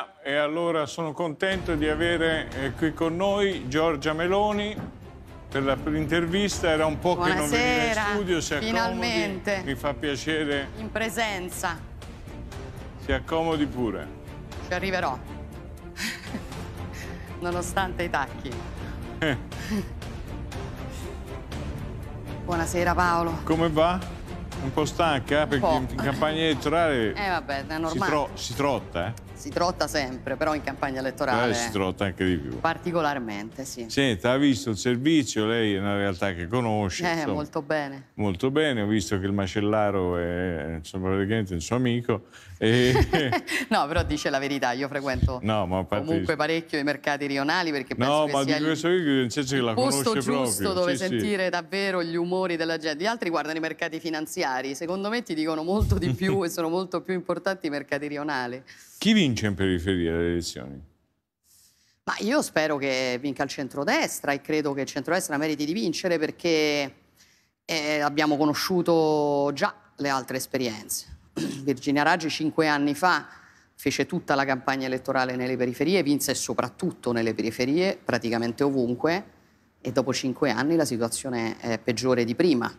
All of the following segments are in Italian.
Ah, e allora sono contento di avere eh, qui con noi Giorgia Meloni per l'intervista. Era un po' Buonasera. che non veniva in studio, si accomodi. Finalmente. Mi fa piacere. In presenza. Si accomodi pure. Ci arriverò. Nonostante i tacchi. Eh. Buonasera Paolo. Come va? Un po' stanca? Eh, un perché po'. in campagna elettorale eh, vabbè, si, tro si trotta, eh? si trotta sempre, però in campagna elettorale... Eh, si trotta anche di più. Particolarmente, sì. Senta, ha visto il servizio, lei è una realtà che conosce. Eh, insomma, molto bene. Molto bene, ho visto che il macellaro è insomma, praticamente il suo amico. E... no, però dice la verità, io frequento no, comunque parecchio i mercati rionali perché penso no, che ma sia il, so io, nel senso che la posto giusto proprio. dove sì, sentire sì. davvero gli umori della gente. Gli altri guardano i mercati finanziari, secondo me ti dicono molto di più e sono molto più importanti i mercati rionali. Chi vince in periferia le elezioni? Ma io spero che vinca il centrodestra e credo che il centrodestra meriti di vincere perché eh, abbiamo conosciuto già le altre esperienze Virginia Raggi cinque anni fa fece tutta la campagna elettorale nelle periferie, vinse soprattutto nelle periferie, praticamente ovunque, e dopo cinque anni la situazione è peggiore di prima.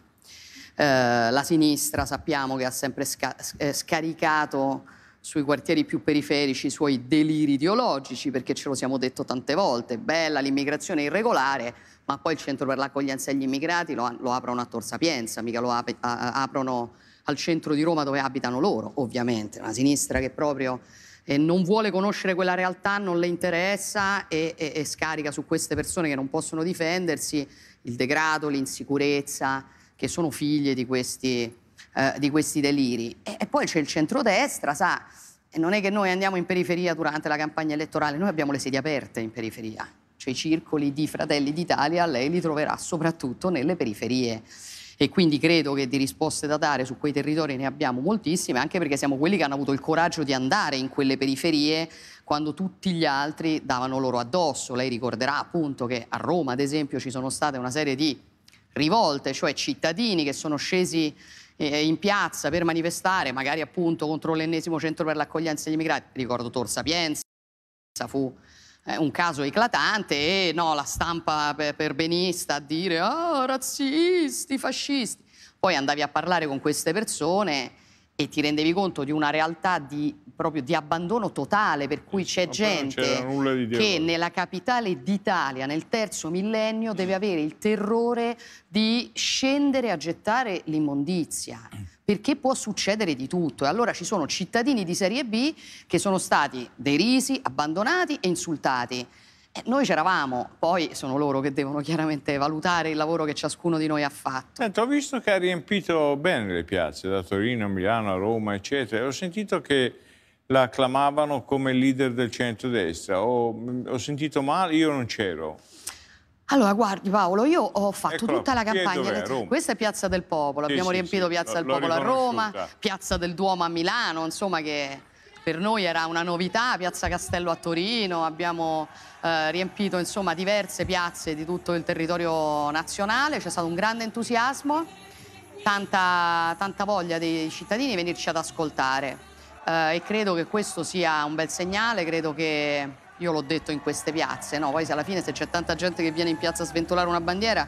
Eh, la sinistra sappiamo che ha sempre sca- eh, scaricato sui quartieri più periferici i suoi deliri ideologici, perché ce lo siamo detto tante volte, bella l'immigrazione irregolare, ma poi il centro per l'accoglienza degli immigrati lo, lo aprono a Tor Sapienza, mica lo ap- a- aprono al centro di Roma dove abitano loro, ovviamente, una sinistra che proprio eh, non vuole conoscere quella realtà, non le interessa e, e, e scarica su queste persone che non possono difendersi il degrado, l'insicurezza, che sono figlie di questi, eh, di questi deliri. E, e, poi c'è il centrodestra, sa, non è che noi andiamo in periferia durante la campagna elettorale, noi abbiamo le sedie aperte in periferia, cioè i circoli di Fratelli d'Italia, lei li troverà soprattutto nelle periferie e quindi credo che di risposte da dare su quei territori ne abbiamo moltissime, anche perché siamo quelli che hanno avuto il coraggio di andare in quelle periferie quando tutti gli altri davano loro addosso. Lei ricorderà appunto che a Roma, ad esempio, ci sono state una serie di rivolte, cioè cittadini che sono scesi eh, in piazza per manifestare, magari appunto contro l'ennesimo centro per l'accoglienza degli immigrati. Ricordo Tor Sapienza, fu un caso eclatante e no, la stampa perbenista a dire oh, razzisti, fascisti. Poi andavi a parlare con queste persone e ti rendevi conto di una realtà di, proprio di abbandono totale, per cui c'è Vabbè, gente di che nella capitale d'Italia, nel terzo millennio, deve avere il terrore di scendere a gettare l'immondizia perché può succedere di tutto. E allora ci sono cittadini di serie B che sono stati derisi, abbandonati e insultati. E eh, noi c'eravamo, poi sono loro che devono chiaramente valutare il lavoro che ciascuno di noi ha fatto. Senti, ho visto che ha riempito bene le piazze, da Torino a Milano a Roma, eccetera. ho sentito che la acclamavano come leader del centrodestra. Ho, mm, ho sentito male, io non c'ero. Allora, guardi Paolo, io ho fatto Eccolo, tutta la campagna. È Questa è Piazza del Popolo, sì, abbiamo sì, riempito sì, Piazza del Popolo a Roma, Piazza del Duomo a Milano, insomma che per noi era una novità, Piazza Castello a Torino, abbiamo eh, riempito insomma diverse piazze di tutto il territorio nazionale, c'è stato un grande entusiasmo, tanta, tanta voglia dei cittadini di venirci ad ascoltare eh, e credo che questo sia un bel segnale, credo che io l'ho detto in queste piazze, no? Poi se alla fine se c'è tanta gente che viene in piazza a sventolare una bandiera,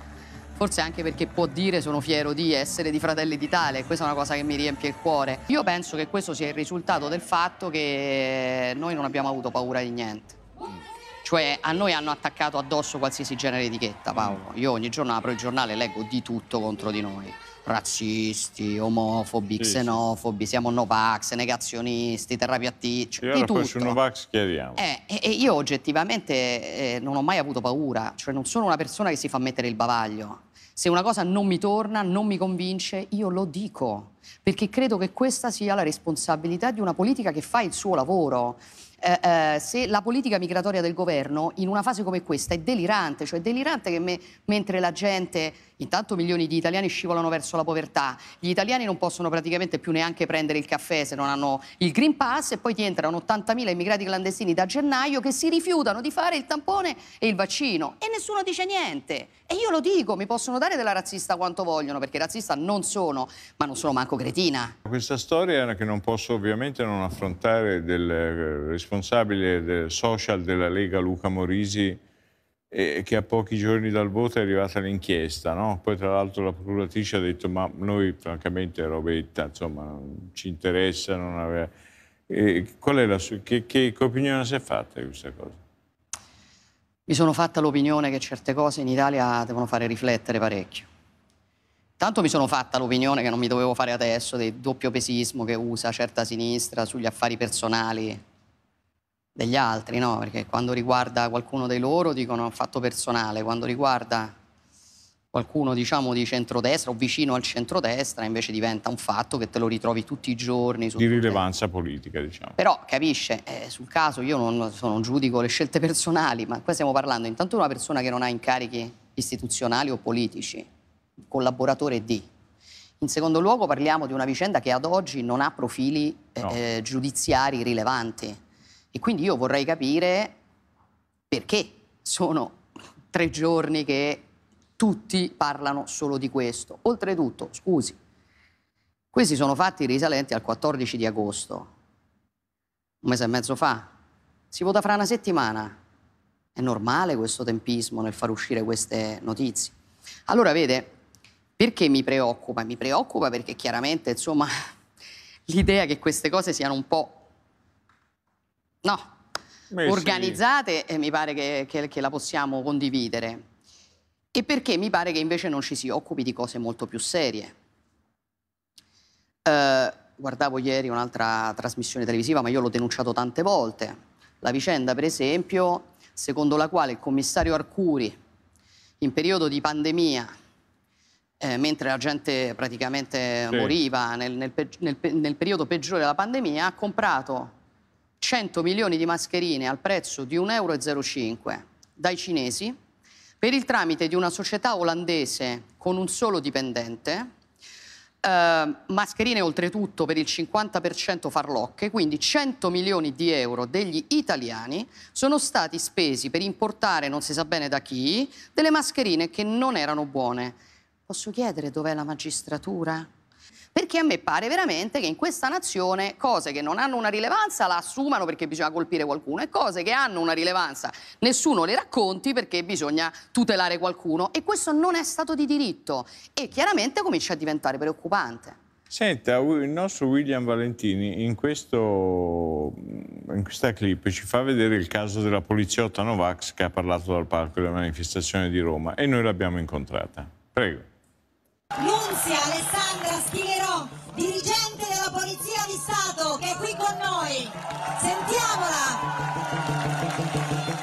forse anche perché può dire sono fiero di essere di Fratelli d'Italia e questa è una cosa che mi riempie il cuore. Io penso che questo sia il risultato del fatto che noi non abbiamo avuto paura di niente. Cioè a noi hanno attaccato addosso qualsiasi genere di etichetta, Paolo. Io ogni giorno apro il giornale e leggo di tutto contro di noi razzisti, omofobi, sì, xenofobi, sì. siamo novax, negazionisti, terrapiattisti, cioè, di tutto. Sul novax chiariamo. Eh, e, e, io oggettivamente eh, non ho mai avuto paura, cioè non sono una persona che si fa mettere il bavaglio. Se una cosa non mi torna, non mi convince, io lo dico, perché credo che questa sia la responsabilità di una politica che fa il suo lavoro. Eh, eh, se la politica migratoria del governo in una fase come questa è delirante, cioè è delirante che me, mentre la gente, intanto milioni di italiani scivolano verso la povertà, gli italiani non possono praticamente più neanche prendere il caffè se non hanno il Green Pass e poi ti entrano 80.000 immigrati clandestini da gennaio che si rifiutano di fare il tampone e il vaccino e nessuno dice niente. E io lo dico, mi possono dare della razzista quanto vogliono, perché razzista non sono, ma non sono manco cretina. Questa storia che non posso ovviamente non affrontare del eh, rispetto responsabile del social della Lega Luca Morisi eh, che a pochi giorni dal voto è arrivata l'inchiesta, no? poi tra l'altro la procuratrice ha detto ma noi francamente Robetta insomma non ci interessa, non aveva... eh, qual è la sua... che, che, che opinione si è fatta di questa cosa? Mi sono fatta l'opinione che certe cose in Italia devono fare riflettere parecchio. Tanto mi sono fatta l'opinione che non mi dovevo fare adesso del doppio pesismo che usa certa sinistra sugli affari personali degli altri, no? Perché quando riguarda qualcuno dei loro dicono fatto personale, quando riguarda qualcuno diciamo di centrodestra o vicino al centrodestra invece diventa un fatto che te lo ritrovi tutti i giorni. Su di rilevanza le... politica diciamo. Però capisce, eh, sul caso io non, sono, non, giudico le scelte personali, ma qua stiamo parlando intanto di una persona che non ha incarichi istituzionali o politici, collaboratore di. In secondo luogo parliamo di una vicenda che ad oggi non ha profili no. eh, giudiziari rilevanti e quindi io vorrei capire perché sono tre giorni che tutti parlano solo di questo. Oltretutto, scusi, questi sono fatti risalenti al 14 di agosto, un mese e mezzo fa. Si vota fra una settimana. È normale questo tempismo nel far uscire queste notizie. Allora, vede, perché mi preoccupa? Mi preoccupa perché chiaramente, insomma, l'idea che queste cose siano un po' no, Beh, organizzate sì. e mi pare che, che, che la possiamo condividere. E perché mi pare che invece non ci si occupi di cose molto più serie. Eh, guardavo ieri un'altra trasmissione televisiva, ma io l'ho denunciato tante volte. La vicenda, per esempio, secondo la quale il commissario Arcuri, in periodo di pandemia, eh, mentre la gente praticamente sì. moriva nel, nel, nel, nel periodo peggiore della pandemia, ha comprato 100 milioni di mascherine al prezzo di 1,05 euro dai cinesi per il tramite di una società olandese con un solo dipendente, eh, mascherine oltretutto per il 50% farlocche, quindi 100 milioni di euro degli italiani sono stati spesi per importare, non si sa bene da chi, delle mascherine che non erano buone. Posso chiedere dov'è la magistratura? perché a me pare veramente che in questa nazione cose che non hanno una rilevanza la assumano perché bisogna colpire qualcuno e cose che hanno una rilevanza nessuno le racconti perché bisogna tutelare qualcuno e questo non è stato di diritto e chiaramente comincia a diventare preoccupante. Senta, il nostro William Valentini in, questo, mm, in, questa clip ci fa vedere il caso della poliziotta Novax che ha parlato dal palco della manifestazione di Roma e noi l'abbiamo incontrata. Prego. Nunzia Alessandra Schilè dirigente della Polizia di Stato che è qui con noi.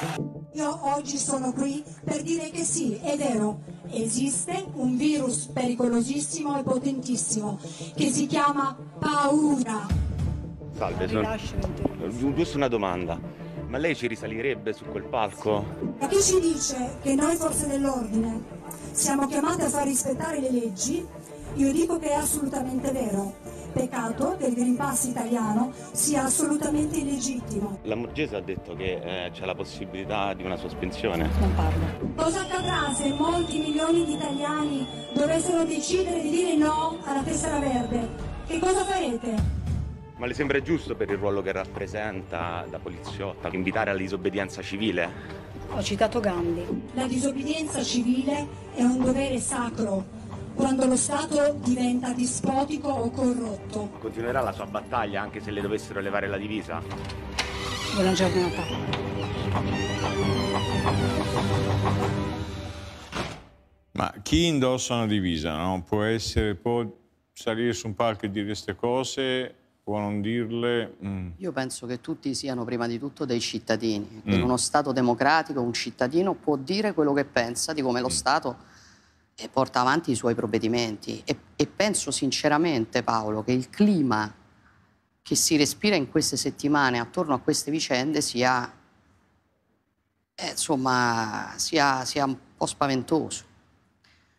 Sentiamola! Io oggi sono qui per dire che sì, è vero, esiste un virus pericolosissimo e potentissimo che si chiama paura. Salve, sono... giusto una domanda. Ma lei ci risalirebbe su quel palco? Ma chi ci dice che noi forze dell'ordine siamo chiamate a far rispettare le leggi io dico che è assolutamente vero. Peccato che il Green Pass italiano sia assolutamente illegittimo. La Morgese ha detto che eh, c'è la possibilità di una sospensione. Non parlo. Cosa accadrà se molti milioni di italiani dovessero decidere di dire no alla tessera verde? Che cosa farete? Ma le sembra giusto per il ruolo che rappresenta da poliziotta invitare alla disobbedienza civile? Ho citato Gandhi. La disobbedienza civile è un dovere sacro quando lo Stato diventa dispotico o corrotto. Continuerà la sua battaglia anche se le dovessero levare la divisa? Buona giornata. Ma chi indossa una divisa no? può, essere, può, salire su un palco e dire queste cose, può non dirle. Mm. Io penso che tutti siano prima di tutto dei cittadini. Mm. In uno Stato democratico un cittadino può dire quello che pensa di come mm. lo Stato porta avanti i suoi provvedimenti e, e penso sinceramente Paolo che il clima che si respira in queste settimane attorno a queste vicende sia eh, insomma, sia, sia, un po' spaventoso.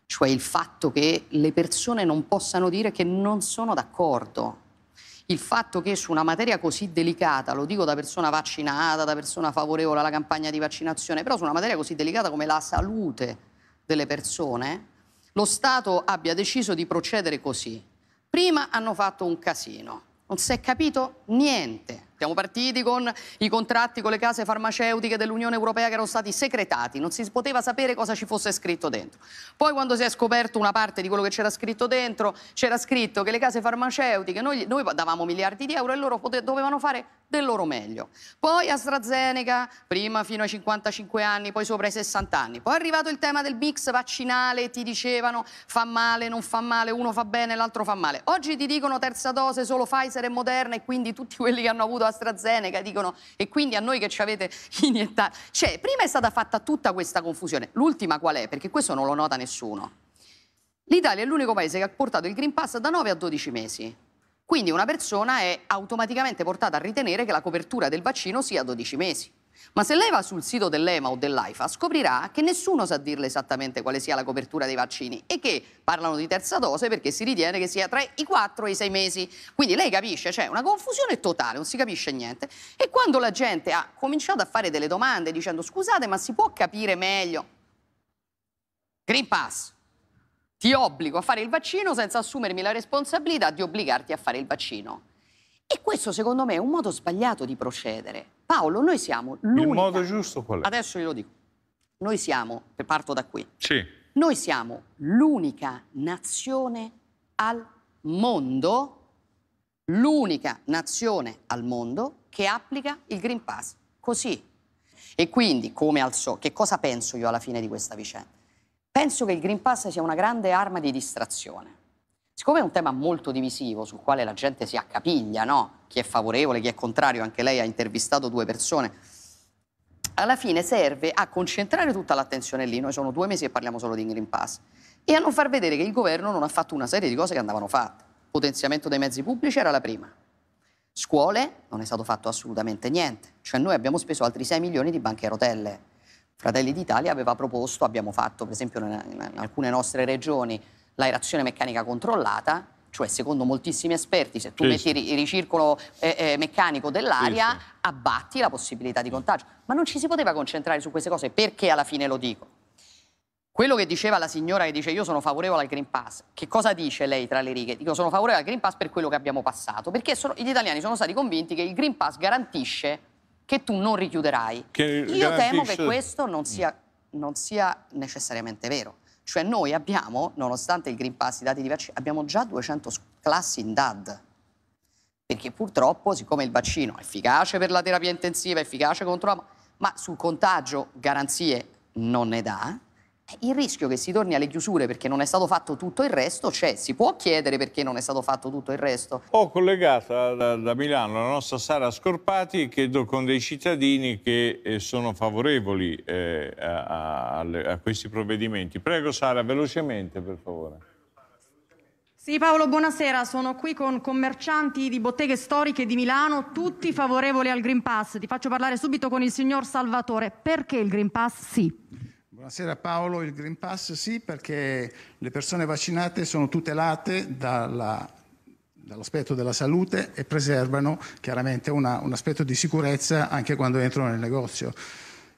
Cioè il fatto che le persone non possano dire che non sono d'accordo. Il fatto che su una materia così delicata, lo dico da persona vaccinata, da persona favorevole alla campagna di vaccinazione, però su una materia così delicata come la salute delle persone, lo Stato abbia deciso di procedere così. Prima hanno fatto un casino, non si è capito niente. Siamo partiti con i contratti con le case farmaceutiche dell'Unione Europea che erano stati secretati, non si poteva sapere cosa ci fosse scritto dentro. Poi quando si è scoperto una parte di quello che c'era scritto dentro, c'era scritto che le case farmaceutiche, noi, noi, davamo miliardi di euro e loro dovevano fare del loro meglio. Poi AstraZeneca, prima fino ai 55 anni, poi sopra i 60 anni. Poi è arrivato il tema del mix vaccinale, ti dicevano fa male, non fa male, uno fa bene, l'altro fa male. Oggi ti dicono terza dose solo Pfizer e Moderna e quindi tutti quelli che hanno avuto AstraZeneca, dicono e quindi a noi che ci avete iniettato. Cioè, prima è stata fatta tutta questa confusione. L'ultima qual è? Perché questo non lo nota nessuno. L'Italia è l'unico paese che ha portato il Green Pass da 9 a 12 mesi. Quindi una persona è automaticamente portata a ritenere che la copertura del vaccino sia 12 mesi. Ma se lei va sul sito dell'EMA o dell'AIFA scoprirà che nessuno sa dirle esattamente quale sia la copertura dei vaccini e che parlano di terza dose perché si ritiene che sia tra i 4 e i 6 mesi. Quindi lei capisce, c'è cioè una confusione totale, non si capisce niente. E quando la gente ha cominciato a fare delle domande dicendo scusate ma si può capire meglio? Green Pass, ti obbligo a fare il vaccino senza assumermi la responsabilità di obbligarti a fare il vaccino. E questo secondo me è un modo sbagliato di procedere Paolo, noi siamo l'unica... Il modo giusto qual è? Adesso glielo dico. Noi siamo, parto da qui, sì. noi siamo l'unica nazione al mondo, l'unica nazione al mondo che applica il Green Pass così. E quindi, come al solito, che cosa penso io alla fine di questa vicenda? Penso che il Green Pass sia una grande arma di distrazione. Siccome è un tema molto divisivo, sul quale la gente si accapiglia, no? chi è favorevole, chi è contrario, anche lei ha intervistato due persone, alla fine serve a concentrare tutta l'attenzione lì. Noi sono due mesi e parliamo solo di Green Pass e a non far vedere che il governo non ha fatto una serie di cose che andavano fatte. Potenziamento dei mezzi pubblici era la prima. Scuole non è stato fatto assolutamente niente, cioè noi abbiamo speso altri 6 milioni di banche a rotelle. Fratelli d'Italia aveva proposto, abbiamo fatto per esempio in, alcune nostre regioni l'aerazione meccanica controllata, cioè secondo moltissimi esperti se tu sì. metti il ricircolo eh, eh, meccanico dell'aria sì, sì. abbatti la possibilità di contagio. Ma non ci si poteva concentrare su queste cose, perché alla fine lo dico? Quello che diceva la signora che dice io sono favorevole al Green Pass, che cosa dice lei tra le righe? Dico sono favorevole al Green Pass per quello che abbiamo passato, perché sono, gli italiani sono stati convinti che il Green Pass garantisce che tu non richiuderai. Che io garantisce... temo che questo non sia, non sia necessariamente vero. Cioè noi abbiamo, nonostante il Green Pass, i dati di vaccino, abbiamo già 200 classi in DAD. Perché purtroppo, siccome il vaccino è efficace per la terapia intensiva, è efficace contro la... ma sul contagio garanzie non ne dà, il rischio che si torni alle chiusure perché non è stato fatto tutto il resto c'è, si può chiedere perché non è stato fatto tutto il resto. Ho oh, collegata da, da Milano la nostra Sara Scorpati che con dei cittadini che eh, sono favorevoli eh, a, a, a questi provvedimenti. Prego Sara, velocemente per favore. Sì Paolo, buonasera, sono qui con commercianti di botteghe storiche di Milano, tutti favorevoli al Green Pass. Ti faccio parlare subito con il signor Salvatore. Perché il Green Pass sì? Buonasera Paolo, il Green Pass sì perché le persone vaccinate sono tutelate dalla, dall'aspetto della salute e preservano chiaramente una, un aspetto di sicurezza anche quando entrano nel negozio.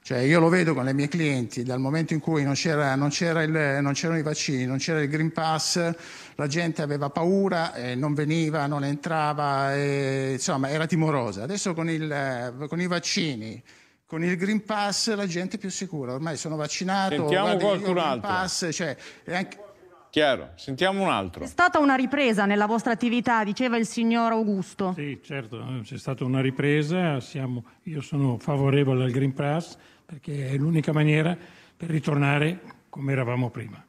Cioè io lo vedo con le mie clienti, dal momento in cui non, c'era, non, c'era il, non c'erano i vaccini, non c'era il Green Pass, la gente aveva paura, e non veniva, non entrava, eh, insomma era timorosa. Adesso con, il, con i vaccini con il Green Pass la gente è più sicura, ormai sono vaccinato. Sentiamo qualcun altro. Pass, cioè, anche... Chiaro, sentiamo un altro. È stata una ripresa nella vostra attività, diceva il signor Augusto. Sì, certo, c'è stata una ripresa, siamo, io sono favorevole al Green Pass perché è l'unica maniera per ritornare come eravamo prima.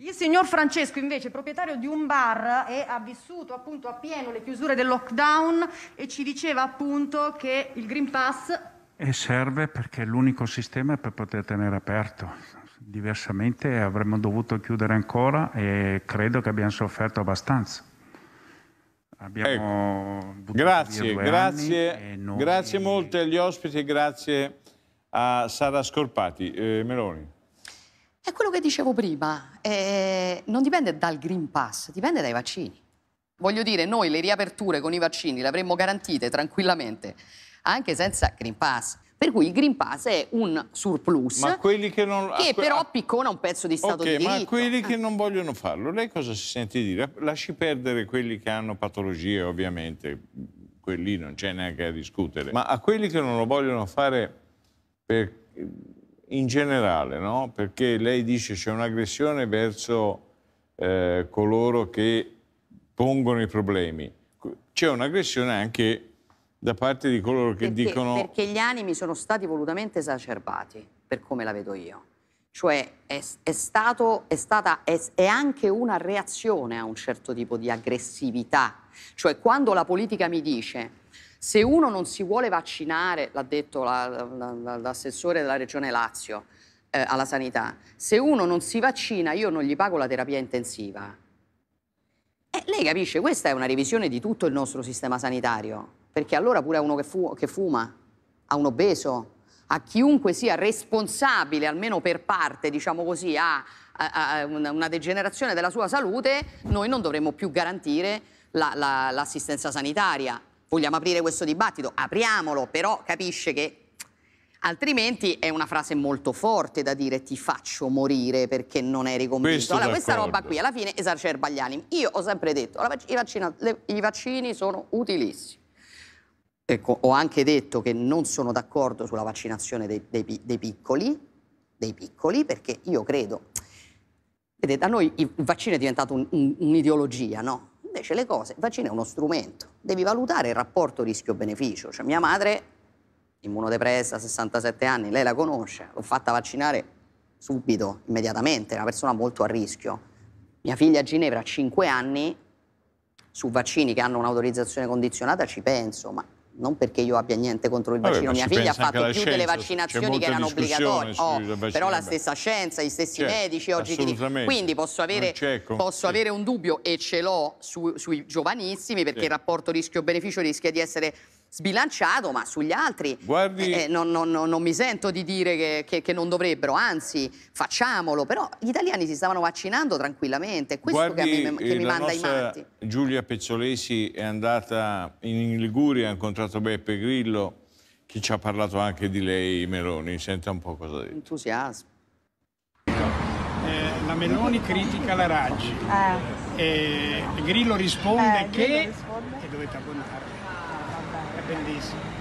Il signor Francesco invece, proprietario di un bar e ha vissuto appunto appieno le chiusure del lockdown e ci diceva appunto che il Green Pass e serve perché è l'unico sistema per poter tenere aperto. Diversamente avremmo dovuto chiudere ancora e credo che abbiamo sofferto abbastanza. Abbiamo ecco. grazie, grazie, noi... grazie molto agli ospiti e grazie a Sara Scorpati. Eh, Meloni. È quello che dicevo prima, eh, non dipende dal Green Pass, dipende dai vaccini. Voglio dire, noi le riaperture con i vaccini le avremmo garantite tranquillamente anche senza Green Pass. Per cui il Green Pass è un surplus che, non... che, ah, però ah. piccona un pezzo di Stato okay, di diritto. ma quelli ah. che non vogliono farlo, lei cosa si sente dire? Lasci perdere quelli che hanno patologie, ovviamente, quelli non c'è neanche a discutere. Ma a quelli che non lo vogliono fare per... in generale, no? Perché lei dice c'è un'aggressione verso eh, coloro che pongono i problemi. C'è un'aggressione anche da parte di coloro che perché, dicono... Perché gli animi sono stati volutamente esacerbati, per come la vedo io. Cioè è, è, stato, è, stata, è, anche una reazione a un certo tipo di aggressività. Cioè quando la politica mi dice se uno non si vuole vaccinare, l'ha detto la, la, la, l'assessore della regione Lazio eh, alla sanità, se uno non si vaccina io non gli pago la terapia intensiva. E eh, lei capisce, questa è una revisione di tutto il nostro sistema sanitario perché allora pure a uno che, fu- che fuma, a un obeso, a chiunque sia responsabile, almeno per parte, diciamo così, a, a, a una degenerazione della sua salute, noi non dovremmo più garantire la, la, l'assistenza sanitaria. Vogliamo aprire questo dibattito? Apriamolo, però capisce che altrimenti è una frase molto forte da dire ti faccio morire perché non eri convinto. Questo allora, questa roba qui alla fine esacerba gli animi. Io ho sempre detto, vac- i, vaccina- le- i vaccini sono utilissimi Ecco, ho anche detto che non sono d'accordo sulla vaccinazione dei, dei, dei, piccoli, dei piccoli, perché io credo... Vedete, da noi il vaccino è diventato un, un, un'ideologia, no? Invece le cose, il vaccino è uno strumento, devi valutare il rapporto rischio-beneficio. Cioè mia madre, immunodepressa, 67 anni, lei la conosce, l'ho fatta vaccinare subito, immediatamente, è una persona molto a rischio. Mia figlia Ginevra ha 5 anni, su vaccini che hanno un'autorizzazione condizionata ci penso, ma non perché io abbia niente contro il vaccino, Vabbè, mia figlia ha fatto più scienza, delle vaccinazioni che erano obbligatorie, oh, però la stessa scienza, gli stessi certo, medici oggi ti dicono. Quindi posso, avere, posso avere, un dubbio e ce l'ho su, sui giovanissimi perché il rapporto rischio-beneficio rischia di essere sbilanciato, ma sugli altri Guardi... eh, eh non, non, non, mi sento di dire che, che, che, non dovrebbero, anzi facciamolo, però gli italiani si stavano vaccinando tranquillamente, questo Guardi, che, a eh, che mi manda i manti. Giulia Pezzolesi è andata in Liguria, ha incontrato Beppe Grillo, che ci ha parlato anche di lei, Meloni, senta un po' cosa ha Entusiasmo. Eh, la Meloni critica la Raggi, eh. eh Grillo risponde che... Grillo risponde. E dovete abbonare bellissimo.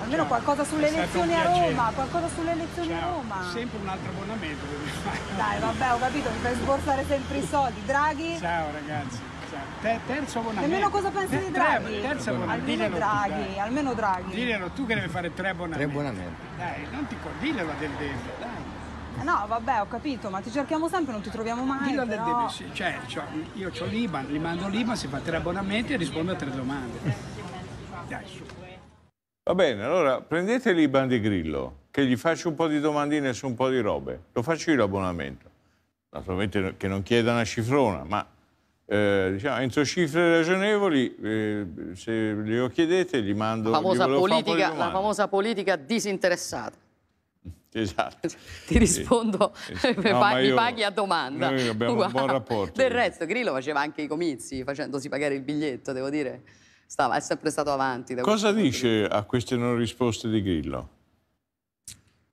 Almeno Ciao. qualcosa sulle elezioni a Roma, qualcosa sulle elezioni Ciao. a Roma. Sempre un altro abbonamento dobbiamo fare. Dai, vabbè, ho capito, mi fai sborsare sempre i soldi. Draghi? Ciao ragazzi. Ciao. terzo abbonamento. Nemmeno cosa pensi di Draghi? terzo abbonamento. Almeno Draghi, tu, almeno Draghi. Dilelo tu che devi fare tre abbonamenti. Tre abbonamenti. Dai, non ti condilelo del dentro, dai. Eh no, vabbè, ho capito, ma ti cerchiamo sempre, non ti troviamo mai. Dillo però... del debito, cioè, cioè, io ho l'Iban, li mando l'Iban, si fa tre abbonamenti e rispondo a tre domande. Dai, Va bene, allora prendete lì Bandi Grillo, che gli faccio un po' di domandine su un po' di robe. Lo faccio io l'abbonamento. Naturalmente che non chieda una cifrona, ma eh, diciamo, entro cifre ragionevoli, eh, se glielo chiedete, gli mando... La famosa, politica, la famosa politica disinteressata. Esatto. Ti rispondo, esatto. No, paghi, paghi, a domanda. Noi abbiamo wow. un buon rapporto. Del resto, Grillo faceva anche i comizi facendosi pagare il biglietto, devo dire stava, è sempre stato avanti. Cosa dice a queste non risposte di Grillo?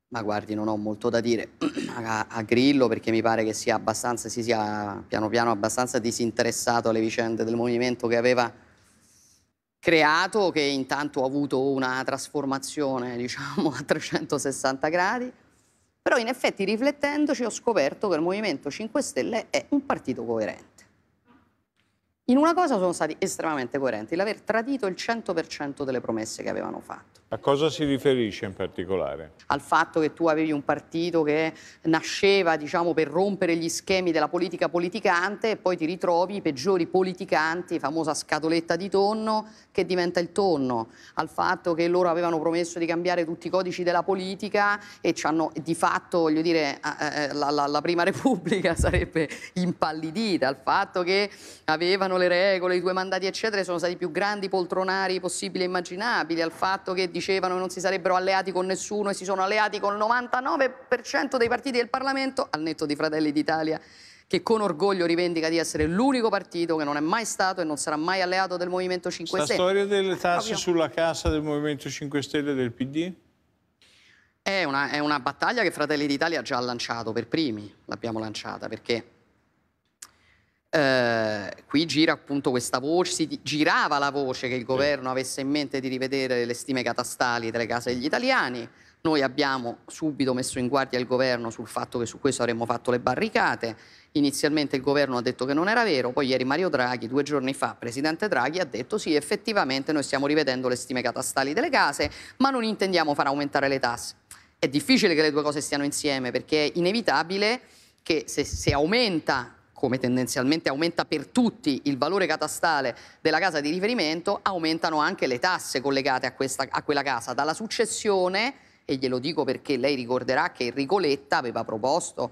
Ma guardi, non ho molto da dire a, a, Grillo perché mi pare che sia abbastanza, si sia piano piano abbastanza disinteressato alle vicende del movimento che aveva creato, che intanto ha avuto una trasformazione, diciamo, a 360 gradi. Però in effetti riflettendoci ho scoperto che il Movimento 5 Stelle è un partito coerente in una cosa sono stati estremamente coerenti, l'aver tradito il 100% delle promesse che avevano fatto. A cosa si riferisce in particolare? Al fatto che tu avevi un partito che nasceva diciamo, per rompere gli schemi della politica politicante e poi ti ritrovi i peggiori politicanti, famosa scatoletta di tonno, che diventa il tonno. Al fatto che loro avevano promesso di cambiare tutti i codici della politica e ci hanno di fatto, voglio dire, la, la, la Prima Repubblica sarebbe impallidita. Al fatto che avevano le regole, i due mandati eccetera, sono stati i più grandi poltronari possibili e immaginabili. Al fatto che dicevano che non si sarebbero alleati con nessuno e si sono alleati con il 99% dei partiti del Parlamento, al netto di Fratelli d'Italia, che con orgoglio rivendica di essere l'unico partito che non è mai stato e non sarà mai alleato del Movimento 5 Stelle. La storia delle tasse sulla cassa del Movimento 5 Stelle e del PD? È una, è una battaglia che Fratelli d'Italia ha già lanciato per primi, l'abbiamo lanciata, perché eh, qui gira appunto questa voce, si girava la voce che il governo avesse in mente di rivedere le stime catastali delle case degli italiani. Noi abbiamo subito messo in guardia il governo sul fatto che su questo avremmo fatto le barricate. Inizialmente il governo ha detto che non era vero, poi ieri Mario Draghi, due giorni fa, presidente Draghi, ha detto sì, effettivamente noi stiamo rivedendo le stime catastali delle case, ma non intendiamo far aumentare le tasse. È difficile che le due cose stiano insieme perché è inevitabile che se, se aumenta come tendenzialmente aumenta per tutti il valore catastale della casa di riferimento, aumentano anche le tasse collegate a, questa, a quella casa, dalla successione, e glielo dico perché lei ricorderà che Enrico Letta aveva proposto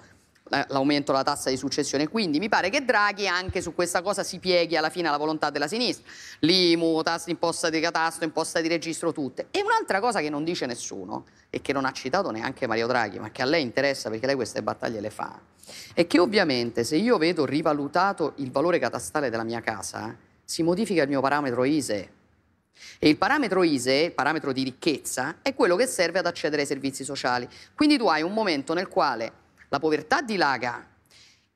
eh, l'aumento della tassa di successione. Quindi mi pare che Draghi anche su questa cosa si pieghi alla fine alla volontà della sinistra. L'IMU, tassa, imposta di catasto, imposta di registro, tutte. E un'altra cosa che non dice nessuno e che non ha citato neanche Mario Draghi, ma che a lei interessa perché lei queste battaglie le fa, è che ovviamente se io vedo rivalutato il valore catastale della mia casa, si modifica il mio parametro ISE. E il parametro ISE, il parametro di ricchezza, è quello che serve ad accedere ai servizi sociali. Quindi tu hai un momento nel quale la povertà dilaga,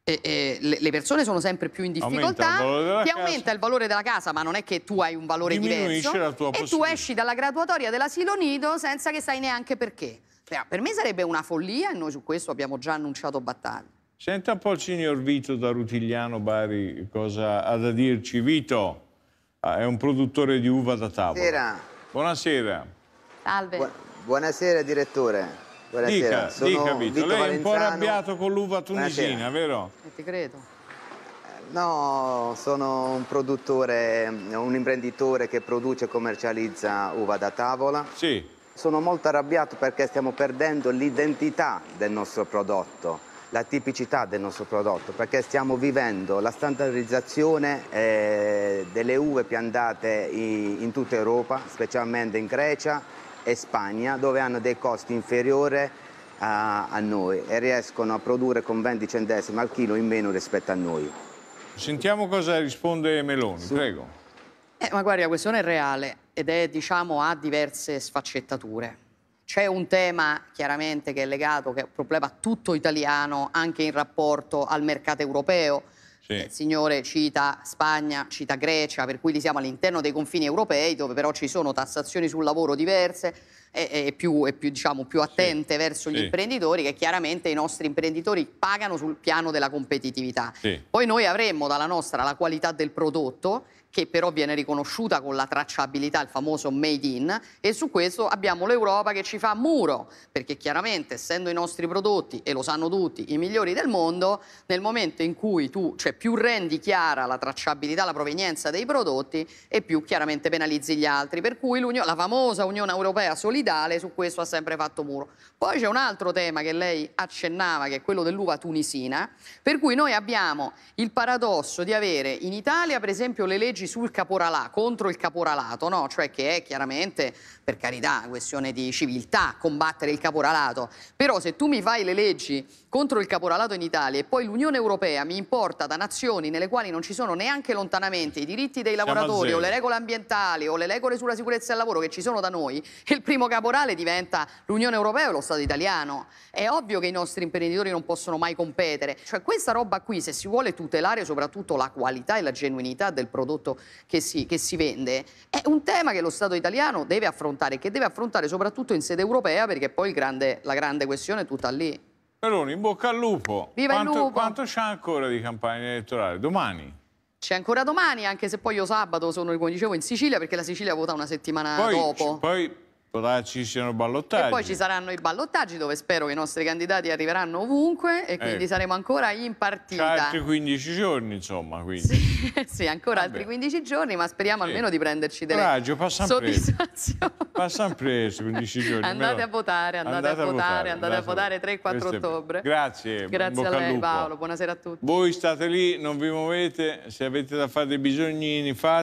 e, e, le persone sono sempre più in difficoltà, aumenta ti aumenta casa. il valore della casa, ma non è che tu hai un valore Diminuisce diverso e tu esci dalla graduatoria dell'asilo nido senza che sai neanche perché. per me sarebbe una follia e noi su questo abbiamo già annunciato battaglia. Senta un po' il signor Vito da Rutigliano Bari cosa ha da dirci. Vito ah, è un produttore di uva da tavola. Buonasera. Buonasera. Salve. Bu buonasera direttore. Buonasera, dica, dica Vito, lei è un po' arrabbiato con l'uva tunisina, Buonasera. vero? E eh, ti credo. Eh, no, sono un produttore, un imprenditore che produce e commercializza uva da tavola. Sì. Sono molto arrabbiato perché stiamo perdendo l'identità del nostro prodotto, la tipicità del nostro prodotto, perché stiamo vivendo la standardizzazione eh, delle uve piantate in, in tutta Europa, specialmente in Grecia, e Spagna dove hanno dei costi inferiori a, a noi e riescono a produrre con 20 centesimi al chilo in meno rispetto a noi. Sentiamo cosa risponde Meloni, sì. prego. Eh, ma guarda, la questione è reale ed è, diciamo, ha diverse sfaccettature. C'è un tema chiaramente che è legato, che è un problema tutto italiano anche in rapporto al mercato europeo sì. Eh, il signore cita Spagna, cita Grecia, per cui li siamo all'interno dei confini europei dove però ci sono tassazioni sul lavoro diverse e, e più, e più, diciamo, più attente sì. verso gli sì. imprenditori che chiaramente i nostri imprenditori pagano sul piano della competitività. Poi noi avremmo dalla nostra la qualità del prodotto che però viene riconosciuta con la tracciabilità, il famoso made in, e su questo abbiamo l'Europa che ci fa muro, perché chiaramente essendo i nostri prodotti, e lo sanno tutti, i migliori del mondo, nel momento in cui tu cioè, più rendi chiara la tracciabilità, la provenienza dei prodotti e più chiaramente penalizzi gli altri, per cui la famosa Unione Europea solidale su questo ha sempre fatto muro. Poi c'è un altro tema che lei accennava, che è quello dell'uva tunisina, per cui noi abbiamo il paradosso di avere in Italia per esempio le leggi leggi sul caporalà, contro il caporalato, no? cioè che è chiaramente, per carità, questione di civiltà, combattere il caporalato, però se tu mi fai le leggi contro il caporalato in Italia e poi l'Unione Europea mi importa da nazioni nelle quali non ci sono neanche lontanamente i diritti dei lavoratori o le regole ambientali o le regole sulla sicurezza del lavoro che ci sono da noi, il primo caporale diventa l'Unione Europea e lo Stato italiano. È ovvio che i nostri imprenditori non possono mai competere. Cioè questa roba qui, se si vuole tutelare soprattutto la qualità e la genuinità del prodotto che si, che si vende, è un tema che lo Stato italiano deve affrontare e che deve affrontare soprattutto in sede europea perché poi grande, la grande questione è tutta lì. Peroni, in bocca al lupo. Viva quanto, il lupo! Quanto c'è ancora di campagna elettorale? Domani? C'è ancora domani, anche se poi io sabato sono, come dicevo, in Sicilia, perché la Sicilia vota una settimana poi, dopo. Poi ci siano ballottaggi. E poi ci saranno i ballottaggi dove spero che i nostri candidati arriveranno ovunque e eh. quindi ecco. saremo ancora in partita. Altri 15 giorni insomma. Sì, sì, ancora Vabbè. altri 15 giorni ma speriamo sì. almeno di prenderci delle Coraggio, soddisfazioni. Passano preso 15 giorni. Andate però. a votare, andate, andate a, votare, andate a votare, andate a votare 3-4 ottobre. Grazie. Grazie a lei Paolo, buonasera a tutti. Voi state lì, non vi muovete, se avete da fare dei bisognini fate.